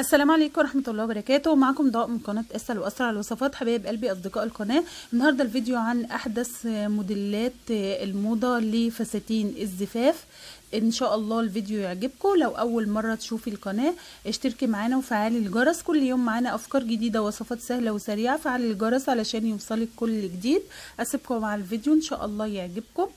السلام عليكم ورحمه الله وبركاته معكم ضاء من قناه اسهل واسرع الوصفات حبايب قلبي اصدقاء القناه النهارده الفيديو عن احدث موديلات الموضه لفساتين الزفاف ان شاء الله الفيديو يعجبكم لو اول مره تشوفي القناه اشتركي معانا وفعلي الجرس كل يوم معانا افكار جديده وصفات سهله وسريعه فعلي الجرس علشان يوصلك كل جديد اسيبكم مع الفيديو ان شاء الله يعجبكم